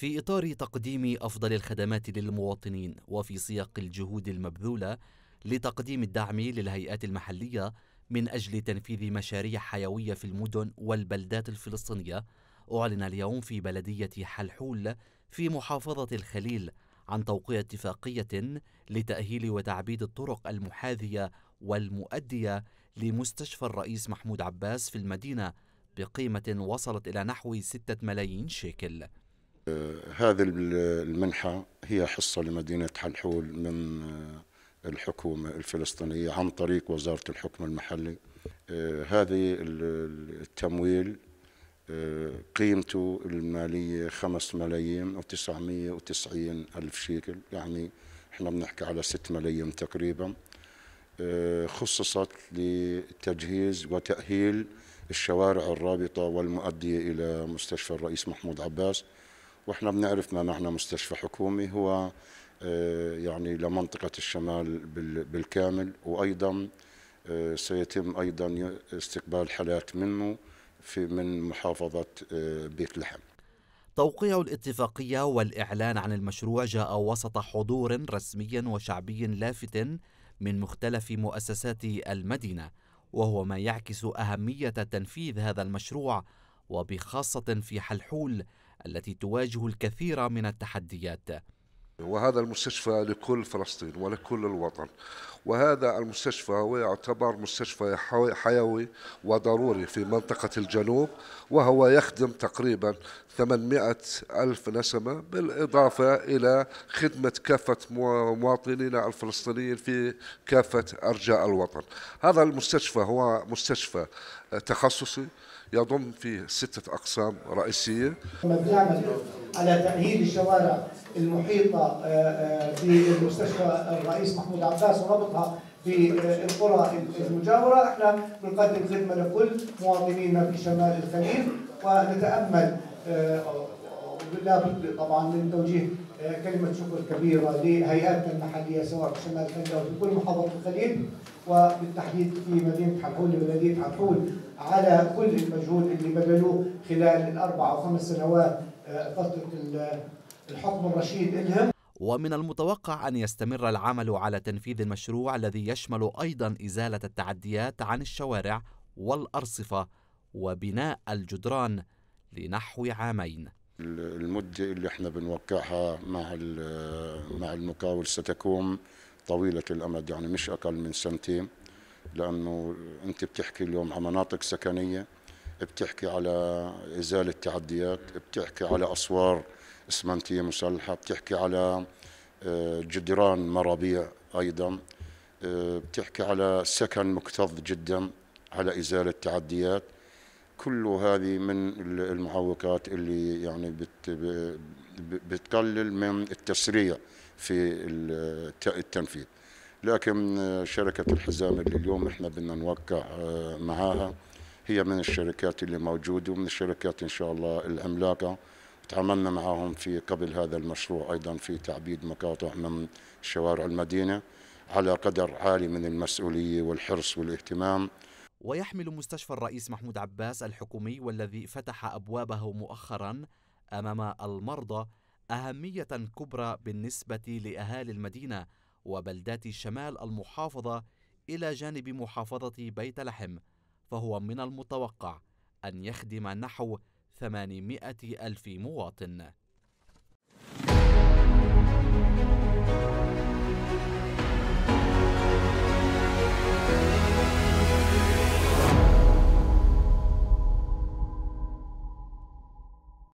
في إطار تقديم أفضل الخدمات للمواطنين وفي سياق الجهود المبذولة لتقديم الدعم للهيئات المحلية من أجل تنفيذ مشاريع حيوية في المدن والبلدات الفلسطينية أعلن اليوم في بلدية حلحول في محافظة الخليل عن توقيع اتفاقية لتأهيل وتعبيد الطرق المحاذية والمؤدية لمستشفى الرئيس محمود عباس في المدينة بقيمة وصلت إلى نحو ستة ملايين شيكل هذه المنحة هي حصة لمدينة حلحول من آه، الحكومة الفلسطينية عن طريق وزارة الحكم المحلي آه، هذه التمويل آه، قيمته المالية 5 ملايين و990 ألف شيكل يعني احنا بنحكي على 6 ملايين تقريبا خصصت لتجهيز وتأهيل الشوارع الرابطة والمؤدية إلى مستشفى الرئيس محمود عباس واحنا بنعرف ما معنى مستشفى حكومي هو آه، يعني لمنطقة الشمال بالكامل وأيضا آه، سيتم أيضا استقبال حالات منه في من محافظة آه، بيت لحم توقيع الاتفاقية والإعلان عن المشروع جاء وسط حضور رسمي وشعبي لافت من مختلف مؤسسات المدينة وهو ما يعكس أهمية تنفيذ هذا المشروع وبخاصة في حلحول التي تواجه الكثير من التحديات وهذا المستشفى لكل فلسطين ولكل الوطن وهذا المستشفى هو يعتبر مستشفى حيوي وضروري في منطقة الجنوب وهو يخدم تقريبا 800 ألف نسمة بالإضافة إلى خدمة كافة مواطنينا الفلسطينيين في كافة أرجاء الوطن هذا المستشفى هو مستشفى تخصصي يضم فيه ستة أقسام رئيسية بنعمل على تأهيل الشوارع المحيطة آه، آه، بالمستشفى الرئيس محمود عباس وربطها بالقرى المجاورة احنا بنقدم خدمة لكل مواطنينا في شمال الخليل ونتأمل آه، لابد طبعا من توجيه آه، كلمة شكر كبيرة لهيئاتنا المحلية سواء في شمال فلة وفي كل محافظة الخليل وبالتحديد في مدينة حلحول لمدينه حلحول على كل المجهود اللي بذلوه خلال الأربع أو خمس سنوات آه، فترة الحكم الرشيد الهم ومن المتوقع أن يستمر العمل على تنفيذ المشروع الذي يشمل أيضا إزالة التعديات عن الشوارع والأرصفة وبناء الجدران لنحو عامين المدة اللي احنا بنوقعها مع مع المقاول ستكون طويلة الأمد يعني مش أقل من سنتين لأنه أنت بتحكي اليوم على مناطق سكنية بتحكي على إزالة تعديات بتحكي على أسوار إسمنتية مسلحة بتحكي على آه، جدران مرابيع أيضا آه، بتحكي على سكن مكتظ جدا على إزالة تعديات كل هذه من المعوقات اللي يعني بت بتقلل من التسريع في التنفيذ لكن شركة الحزام اللي اليوم احنا بدنا نوقع آه، معاها هي من الشركات اللي موجودة ومن الشركات إن شاء الله العملاقة تعاملنا معهم في قبل هذا المشروع أيضا في تعبيد مقاطع من شوارع المدينة على قدر عالي من المسؤولية والحرص والاهتمام ويحمل مستشفى الرئيس محمود عباس الحكومي والذي فتح ابوابه مؤخرا امام المرضى اهميه كبرى بالنسبه لاهالي المدينه وبلدات شمال المحافظه الى جانب محافظه بيت لحم فهو من المتوقع ان يخدم نحو 800 الف مواطن